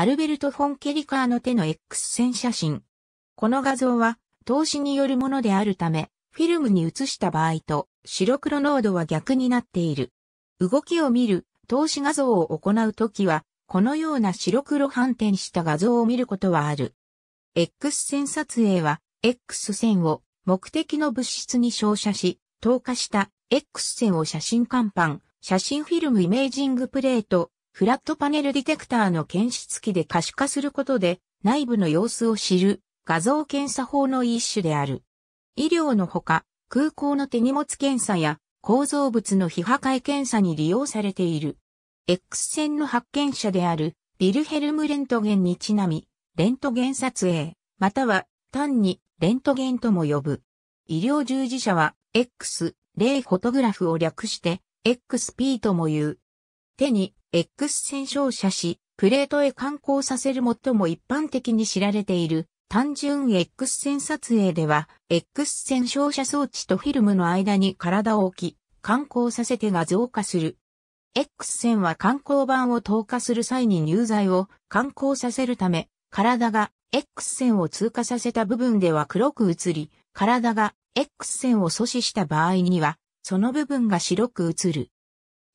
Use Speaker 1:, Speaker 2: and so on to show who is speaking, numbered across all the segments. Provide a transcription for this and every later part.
Speaker 1: アルベルト・フォン・ケリカーの手の X 線写真。この画像は、投資によるものであるため、フィルムに映した場合と白黒濃度は逆になっている。動きを見る、投資画像を行うときは、このような白黒反転した画像を見ることはある。X 線撮影は、X 線を目的の物質に照射し、透過した X 線を写真看板、写真フィルムイメージングプレート、フラットパネルディテクターの検出器で可視化することで内部の様子を知る画像検査法の一種である。医療のほか空港の手荷物検査や構造物の非破壊検査に利用されている。X 線の発見者であるビルヘルムレントゲンにちなみ、レントゲン撮影、または単にレントゲンとも呼ぶ。医療従事者は X、レイフォトグラフを略して XP とも言う。手に X 線照射し、プレートへ観光させる最も一般的に知られている単純 X 線撮影では、X 線照射装置とフィルムの間に体を置き、観光させてが増加する。X 線は観光板を透過する際に乳剤を観光させるため、体が X 線を通過させた部分では黒く映り、体が X 線を阻止した場合には、その部分が白く映る。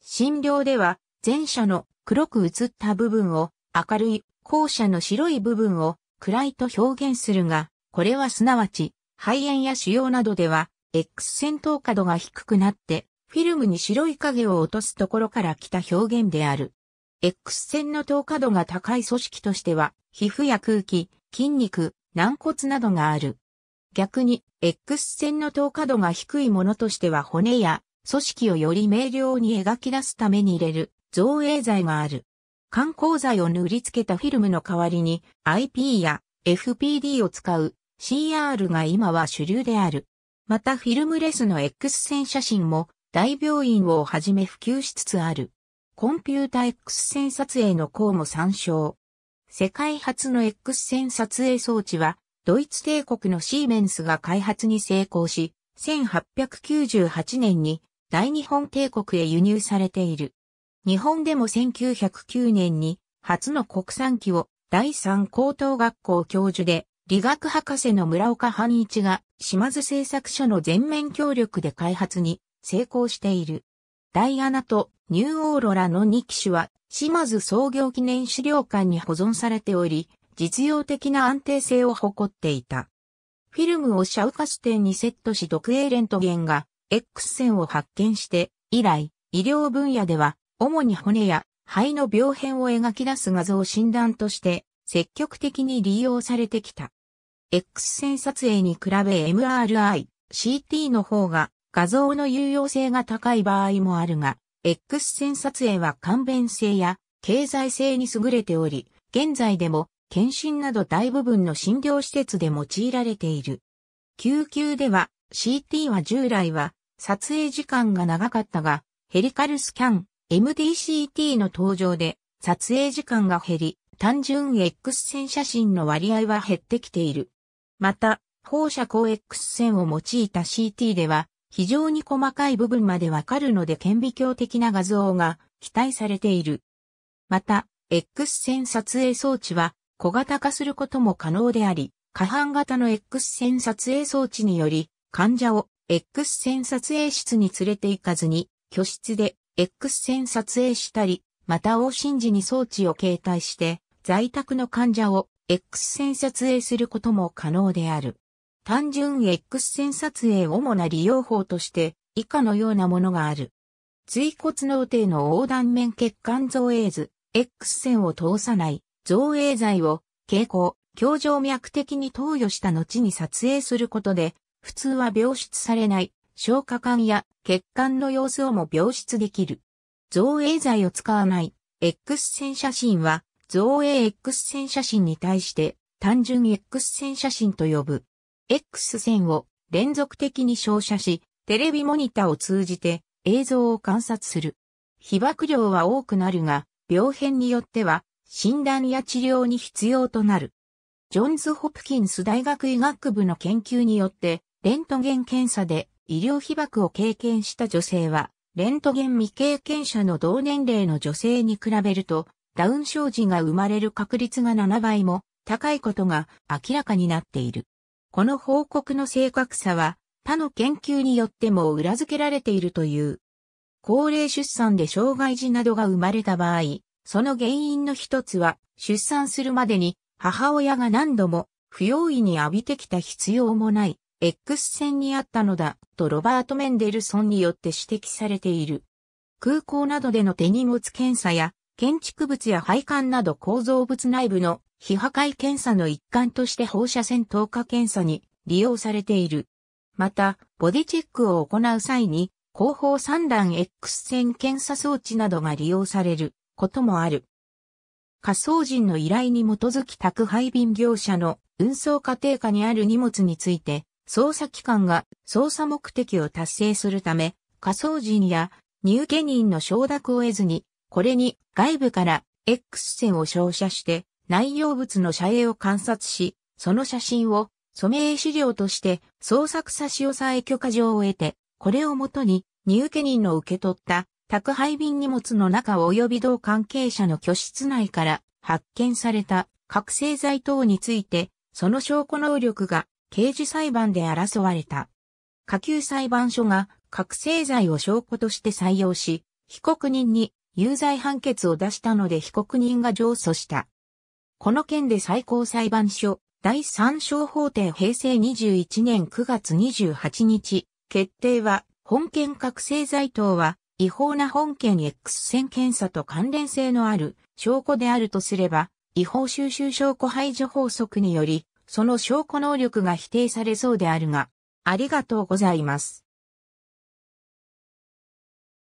Speaker 1: 診療では、前者の黒く映った部分を明るい、後者の白い部分を暗いと表現するが、これはすなわち、肺炎や腫瘍などでは、X 線透過度が低くなって、フィルムに白い影を落とすところから来た表現である。X 線の透過度が高い組織としては、皮膚や空気、筋肉、軟骨などがある。逆に、X 線の透過度が低いものとしては骨や組織をより明瞭に描き出すために入れる造影剤がある。観光剤を塗りつけたフィルムの代わりに IP や FPD を使う CR が今は主流である。またフィルムレスの X 線写真も大病院をはじめ普及しつつある。コンピュータ X 線撮影の項も参照。世界初の X 線撮影装置はドイツ帝国のシーメンスが開発に成功し、1898年に大日本帝国へ輸入されている。日本でも1909年に初の国産機を第三高等学校教授で理学博士の村岡半一が島津製作所の全面協力で開発に成功している。ダイアナとニューオーロラの2機種は島津創業記念資料館に保存されており、実用的な安定性を誇っていた。フィルムをシャウカス店にセットし独営レントゲンが X 線を発見して以来、医療分野では主に骨や肺の病変を描き出す画像診断として積極的に利用されてきた。X 線撮影に比べ MRI、CT の方が画像の有用性が高い場合もあるが、X 線撮影は簡便性や経済性に優れており、現在でも検診など大部分の診療施設で用いられている。救急では CT は従来は撮影時間が長かったが、ヘリカルスキャン、MDCT の登場で撮影時間が減り、単純 X 線写真の割合は減ってきている。また、放射光 X 線を用いた CT では、非常に細かい部分までわかるので顕微鏡的な画像が期待されている。また、X 線撮影装置は小型化することも可能であり、可搬型の X 線撮影装置により、患者を X 線撮影室に連れて行かずに、居室で X 線撮影したり、また往診時に装置を携帯して、在宅の患者を X 線撮影することも可能である。単純 X 線撮影主な利用法として以下のようなものがある。椎骨脳底の横断面血管造影図、X 線を通さない造影剤を蛍光、表情脈的に投与した後に撮影することで、普通は病出されない消化管や血管の様子をも病出できる。造影剤を使わない X 線写真は造影 X 線写真に対して単純 X 線写真と呼ぶ。X 線を連続的に照射し、テレビモニタを通じて映像を観察する。被曝量は多くなるが、病変によっては診断や治療に必要となる。ジョンズ・ホプキンス大学医学部の研究によって、レントゲン検査で医療被爆を経験した女性は、レントゲン未経験者の同年齢の女性に比べると、ダウン症児が生まれる確率が7倍も高いことが明らかになっている。この報告の正確さは、他の研究によっても裏付けられているという。高齢出産で障害児などが生まれた場合、その原因の一つは、出産するまでに母親が何度も不用意に浴びてきた必要もない X 線にあったのだとロバート・メンデルソンによって指摘されている。空港などでの手荷物検査や建築物や配管など構造物内部の非破壊検査の一環として放射線透過検査に利用されている。また、ボディチェックを行う際に、後方散段 X 線検査装置などが利用されることもある。仮想人の依頼に基づき宅配便業者の運送過程下にある荷物について、捜査機関が捜査目的を達成するため、仮想人や入家人の承諾を得ずに、これに外部から X 線を照射して内容物の遮影を観察し、その写真を署名資料として捜索差し押さえ許可状を得て、これをもとに入家人の受け取った宅配便荷物の中及び同関係者の居室内から発見された覚醒剤等について、その証拠能力が刑事裁判で争われた。下級裁判所が覚醒剤を証拠として採用し、被告人に有罪判決を出したので被告人が上訴した。この件で最高裁判所第三小法廷平成21年9月28日、決定は本件覚醒剤等は違法な本件 X 線検査と関連性のある証拠であるとすれば、違法収集証拠排除法則により、その証拠能力が否定されそうであるが、ありがとうございます。